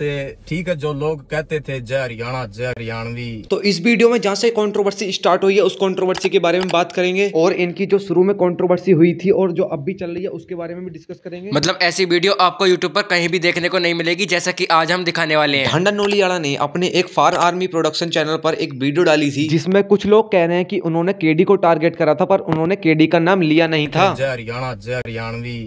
ठीक है जो लोग कहते थे जय हरियाणा जय हरियाणवी तो इस वीडियो में जहाँ से कंट्रोवर्सी स्टार्ट हुई है उस कंट्रोवर्सी के बारे में बात करेंगे और इनकी जो शुरू में कंट्रोवर्सी हुई थी और जो अब भी चल रही है उसके बारे में भी डिस्कस करेंगे मतलब ऐसी वीडियो आपको यूट्यूब पर कहीं भी देखने को नहीं मिलेगी जैसा की आज हम दिखाने वाले हैं हंडन नोलियाड़ा ने अपने एक फार आर्मी प्रोडक्शन चैनल पर एक वीडियो डाली थी जिसमे कुछ लोग कह रहे हैं की उन्होंने केडी को टारगेट करा था पर उन्होंने केडी का नाम लिया नहीं था जय हरियाणा जय हरियाणवी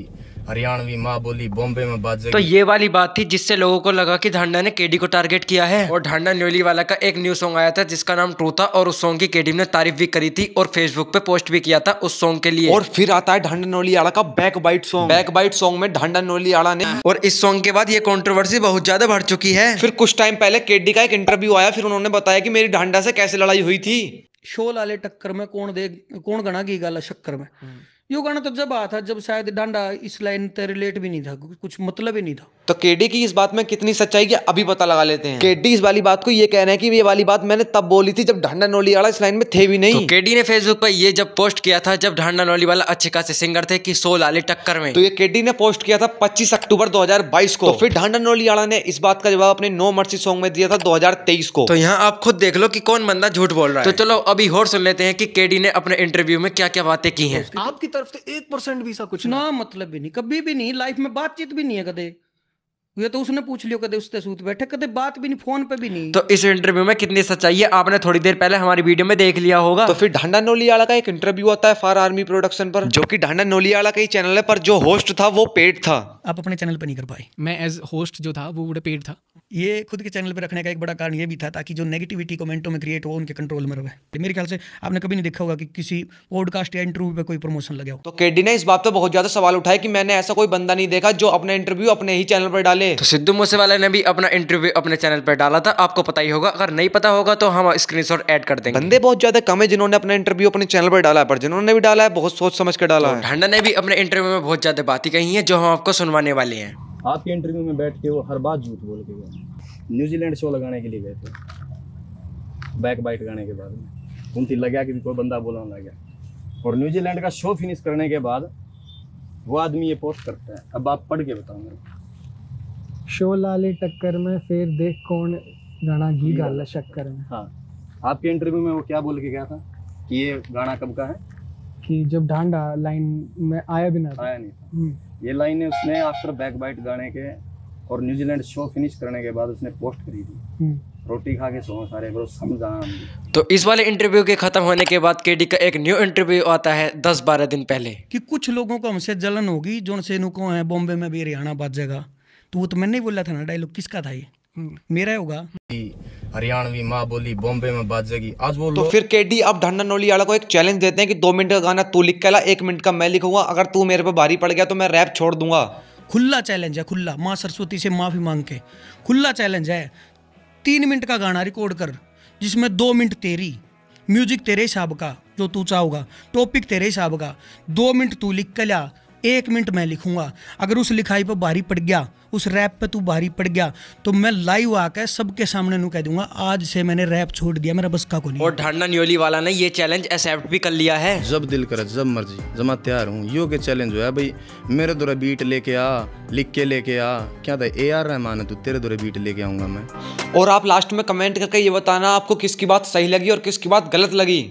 हरियाणवी माँ बोली बॉम्बे में बाजे तो ये वाली बात थी जिससे लोगों को लगा कि ढांडा ने केडी को टारगेट किया है और ढांडा न्योली वाला का एक न्यू सॉन्ग आया था जिसका नाम ट्रू था और उस सॉन्ग की केडी ने तारीफ भी करी थी और फेसबुक पे पोस्ट भी किया था उस सॉन्ग के लिए और फिर आता है ढांडा नोली आला का back bite song back bite song में ढांडा नोली आला ने और इस सॉन्ग के बाद ये कॉन्ट्रोवर्सी बहुत ज्यादा बढ़ चुकी है फिर कुछ टाइम पहले केडी का एक इंटरव्यू आया फिर उन्होंने बताया की मेरी ढांडा से कैसे लड़ाई हुई थी शोल वाले टक्कर में कौन देख कौन गणा की गल शक्कर में हम्म। यो गाना तो जब आया था जब शायद डांडा इस लाइन तक रिलेट भी नहीं था कुछ मतलब ही नहीं था तो केडी की इस बात में कितनी सच्चाई है अभी पता लगा लेते हैं केडी इस वाली बात को ये कह रहे हैं कि ये वाली बात मैंने तब बोली थी जब ढांडा वाला इस लाइन में थे भी तो नहीं तो केडी ने फेसबुक पर ये जब पोस्ट किया था जब ढांडा वाला अच्छे खासे सिंगर थे कि सो लाली टक्कर में तो ये केडी ने पोस्ट किया था पच्चीस अक्टूबर दो को तो फिर ढांडा नोलीवाला ने इस बात का जवाब अपने नो मर्सी सॉन्ग में दिया था दो को तो यहाँ आप खुद देख लो की कौन बंदा झूठ बोल रहा तो है तो चलो अभी और सुन लेते हैं की केडी ने अपने इंटरव्यू में क्या क्या बातें की है आपकी तरफ से एक परसेंट भी सा कुछ ना, मतलब भी नहीं कभी भी नहीं लाइफ में बातचीत भी नहीं है कदे ये तो उसने पूछ लियो कदे उससे सूत बैठे कदे बात भी नहीं फोन पे भी नहीं तो इस इंटरव्यू में कितनी सच्चाई है आपने थोड़ी देर पहले हमारी वीडियो में देख लिया होगा तो फिर ढांडा नोली वाला का एक इंटरव्यू आता है फार आर्मी प्रोडक्शन पर जो कि ढांडा नोली वाला का ही चैनल है पर जो होस्ट था वो पेड था आप अपने चैनल पर नहीं कर पाए मैं एज होस्ट जो था वो पेड था ये खुद के चैनल पर रखने का एक बड़ा कारण ये भी था ताकि जो नेगेटिविटी कमेंटों में क्रिएट हो उनके कंट्रोल में रहे मेरे ख्याल से आपने कभी नहीं देखा होगा कि किसी पॉडकास्ट या इंटरव्यू पे कोई प्रमोशन लगे हो तो केडी ने इस बात पर बहुत ज्यादा सवाल उठाया कि मैंने ऐसा कोई बंदा नहीं देखा जो अपना इंटरव्यू अपने ही चैनल पर डाले तो सिद्धू मूसेवाला ने भी अपना इंटरव्यू अपने चैनल पर डाला था आपको पता ही होगा अगर नहीं पता होगा तो हम स्क्रीन शॉट कर देंगे बंदे बहुत ज्यादा कम है जिन्होंने अपना इंटरव्यू अपने चैनल पर डाला है पर जिन्होंने भी डाला है बहुत सोच समझ कर डाला तो है ढंडा ने भी अपने इंटरव्यू में बहुत ज्यादा बातें कही है जो हम आपको सुनवाने वाले हैं आपके इंटरव्यू में बैठ के वो हर बात झूठ बोल के गए न्यूजीलैंड शो लगाने के लिए गए थे बैक बाइट गाने के बाद में लग गया कि कोई बंदा बोला लग गया और न्यूजीलैंड का शो फिनिश करने के बाद वो आदमी ये पोस्ट करता है अब आप पढ़ के बताओ मेरे शो लाले टक्कर में फिर देख कौन गाना गी गाला शक्कर में हाँ आपके इंटरव्यू में वो क्या बोल के गया था कि ये गाना कब का है कि जब ढांडा लाइन में आया भी ना आया नहीं था हम्म। ये लाइन है उसने आफ्टर बैक बाइट गाने के और न्यूजीलैंड शो फिनिश करने के बाद उसने पोस्ट करी थी हम्म। रोटी खा के सो सारे ब्रो समझा तो इस वाले इंटरव्यू के खत्म होने के बाद केडी का एक न्यू इंटरव्यू आता है दस बारह दिन पहले कि कुछ लोगों को हमसे जलन होगी जो से नुको है बॉम्बे में भी हरियाणा बाद जाएगा तो वो तो मैंने ही बोला था ना डायलॉग किसका था ये हम्म, मेरा होगा हरियाणवी माँ बोली बॉम्बे में बात जाएगी आज वो तो फिर केडी अब ढंडा नोली वाला को एक चैलेंज देते हैं कि दो मिनट का गाना तू लिख के ला एक मिनट का मैं लिखूंगा अगर तू मेरे पे भारी पड़ गया तो मैं रैप छोड़ दूंगा खुला चैलेंज है खुला माँ सरस्वती से माफ़ी मांग के खुला चैलेंज है तीन मिनट का गाना रिकॉर्ड कर जिसमें दो मिनट तेरी म्यूजिक तेरे हिसाब का जो तू चाहोगा टॉपिक तेरे हिसाब का दो मिनट तू लिख कर लिया एक मिनट मैं लिखूंगा अगर उस लिखाई पर भारी पड़ गया उस रैप पे तू भारी पड़ गया तो मैं लाइव आकर सबके सामने नु कह दूंगा आज से मैंने रैप छोड़ दिया मेरा बस का को नहीं और ढांडा न्योली वाला ने ये चैलेंज एक्सेप्ट भी कर लिया है जब दिल करे जब मर्जी जमा तैयार हूँ यो के चैलेंज हुआ भाई मेरे द्वारा बीट लेके आ लिख के लेके आ क्या था ए आर रहमान है तू तेरे द्वारा बीट लेके आऊंगा मैं और आप लास्ट में कमेंट करके ये बताना आपको किसकी बात सही लगी और किसकी बात गलत लगी